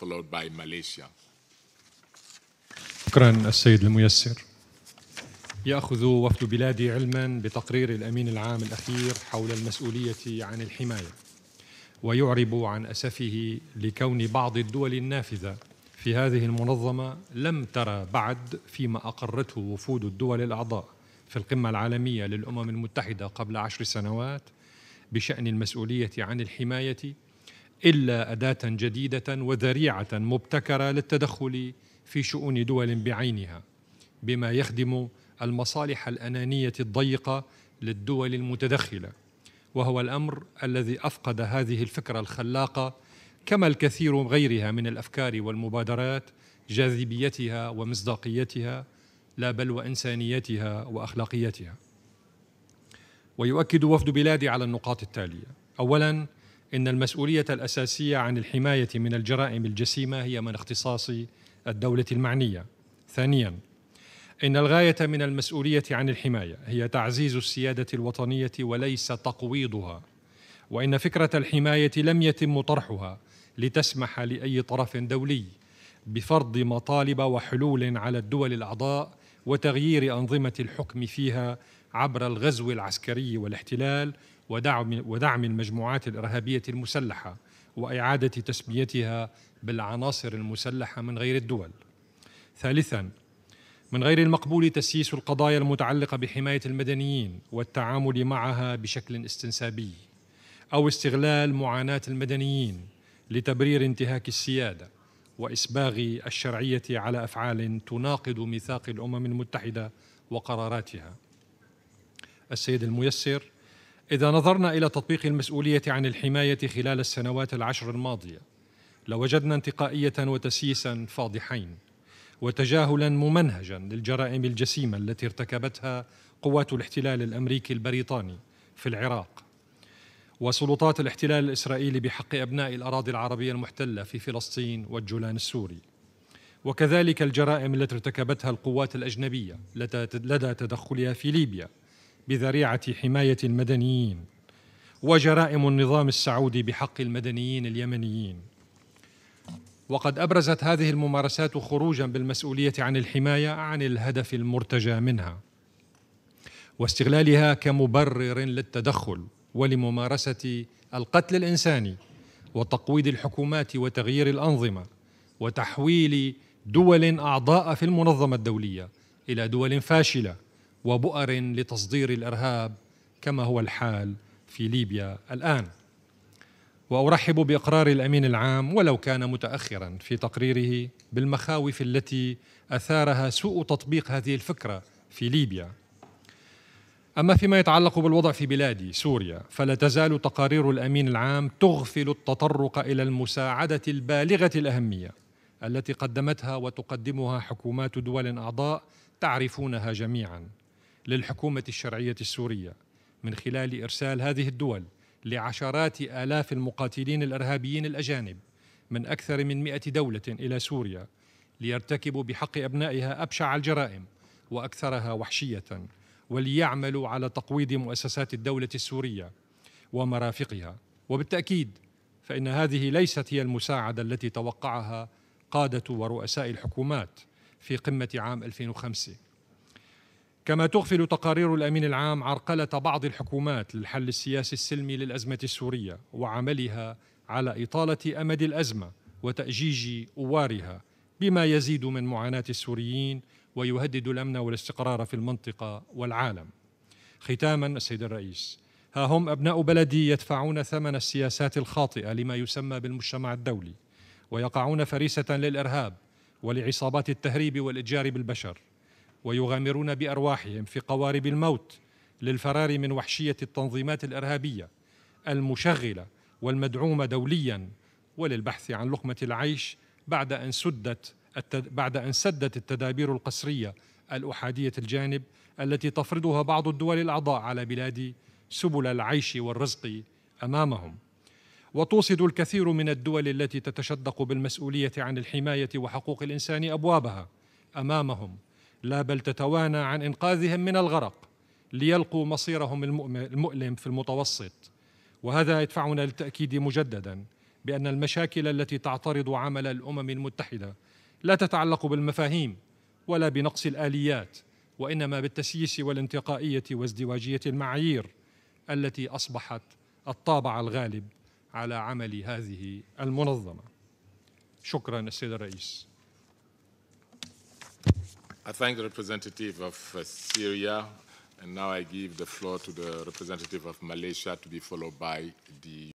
followed by Malaysia. شكرا السيد الميسر ياخذ وفد بلادي علما بتقرير الامين العام الاخير حول المسؤوليه عن الحمايه ويعرب عن اسفه لكون بعض الدول النافذه في هذه المنظمه لم ترى بعد فيما اقرته وفود الدول الاعضاء في القمه العالميه للامم المتحده قبل عشر سنوات بشان المسؤوليه عن الحمايه إلا أداة جديدة وذريعة مبتكرة للتدخل في شؤون دول بعينها بما يخدم المصالح الأنانية الضيقة للدول المتدخلة وهو الأمر الذي أفقد هذه الفكرة الخلاقة كما الكثير غيرها من الأفكار والمبادرات جاذبيتها ومصداقيتها لا بل وإنسانيتها وأخلاقيتها ويؤكد وفد بلادي على النقاط التالية أولاً إن المسؤولية الأساسية عن الحماية من الجرائم الجسيمة هي من اختصاص الدولة المعنية. ثانياً، إن الغاية من المسؤولية عن الحماية هي تعزيز السيادة الوطنية وليس تقويضها، وإن فكرة الحماية لم يتم طرحها لتسمح لأي طرف دولي بفرض مطالب وحلول على الدول الأعضاء وتغيير أنظمة الحكم فيها عبر الغزو العسكري والاحتلال ودعم, ودعم المجموعات الإرهابية المسلحة وإعادة تسميتها بالعناصر المسلحة من غير الدول ثالثاً من غير المقبول تسييس القضايا المتعلقة بحماية المدنيين والتعامل معها بشكل استنسابي أو استغلال معاناة المدنيين لتبرير انتهاك السيادة وإسباغ الشرعية على أفعال تناقض ميثاق الأمم المتحدة وقراراتها السيد الميسر إذا نظرنا إلى تطبيق المسؤولية عن الحماية خلال السنوات العشر الماضية لوجدنا انتقائية وتسييسا فاضحين وتجاهلا ممنهجا للجرائم الجسيمة التي ارتكبتها قوات الاحتلال الأمريكي البريطاني في العراق وسلطات الاحتلال الإسرائيلي بحق أبناء الأراضي العربية المحتلة في فلسطين والجولان السوري وكذلك الجرائم التي ارتكبتها القوات الأجنبية لدى تدخلها في ليبيا بذريعه حمايه المدنيين وجرائم النظام السعودي بحق المدنيين اليمنيين وقد ابرزت هذه الممارسات خروجا بالمسؤوليه عن الحمايه عن الهدف المرتجى منها واستغلالها كمبرر للتدخل ولممارسه القتل الانساني وتقويض الحكومات وتغيير الانظمه وتحويل دول اعضاء في المنظمه الدوليه الى دول فاشله وبؤر لتصدير الارهاب كما هو الحال في ليبيا الان وارحب باقرار الامين العام ولو كان متاخرا في تقريره بالمخاوف التي اثارها سوء تطبيق هذه الفكره في ليبيا اما فيما يتعلق بالوضع في بلادي سوريا فلا تزال تقارير الامين العام تغفل التطرق الى المساعده البالغه الاهميه التي قدمتها وتقدمها حكومات دول اعضاء تعرفونها جميعا للحكومة الشرعية السورية من خلال إرسال هذه الدول لعشرات آلاف المقاتلين الإرهابيين الأجانب من أكثر من مئة دولة إلى سوريا ليرتكبوا بحق أبنائها أبشع الجرائم وأكثرها وحشية وليعملوا على تقويض مؤسسات الدولة السورية ومرافقها وبالتأكيد فإن هذه ليست هي المساعدة التي توقعها قادة ورؤساء الحكومات في قمة عام 2005 كما تغفل تقارير الامين العام عرقله بعض الحكومات للحل السياسي السلمي للازمه السوريه وعملها على اطاله امد الازمه وتاجيج اوارها بما يزيد من معاناه السوريين ويهدد الامن والاستقرار في المنطقه والعالم. ختاما السيد الرئيس ها هم ابناء بلدي يدفعون ثمن السياسات الخاطئه لما يسمى بالمجتمع الدولي ويقعون فريسه للارهاب ولعصابات التهريب والاتجار بالبشر. ويغامرون بارواحهم في قوارب الموت للفرار من وحشيه التنظيمات الارهابيه المشغله والمدعومه دوليا وللبحث عن لقمه العيش بعد ان سدت بعد ان سدت التدابير القسريه الاحاديه الجانب التي تفرضها بعض الدول الاعضاء على بلاد سبل العيش والرزق امامهم وتوصد الكثير من الدول التي تتشدق بالمسؤوليه عن الحمايه وحقوق الانسان ابوابها امامهم لا بل تتوانى عن انقاذهم من الغرق ليلقوا مصيرهم المؤلم في المتوسط وهذا يدفعنا للتاكيد مجددا بان المشاكل التي تعترض عمل الامم المتحده لا تتعلق بالمفاهيم ولا بنقص الاليات وانما بالتسييس والانتقائيه وازدواجيه المعايير التي اصبحت الطابع الغالب على عمل هذه المنظمه شكرا السيد الرئيس I thank the representative of uh, Syria, and now I give the floor to the representative of Malaysia to be followed by the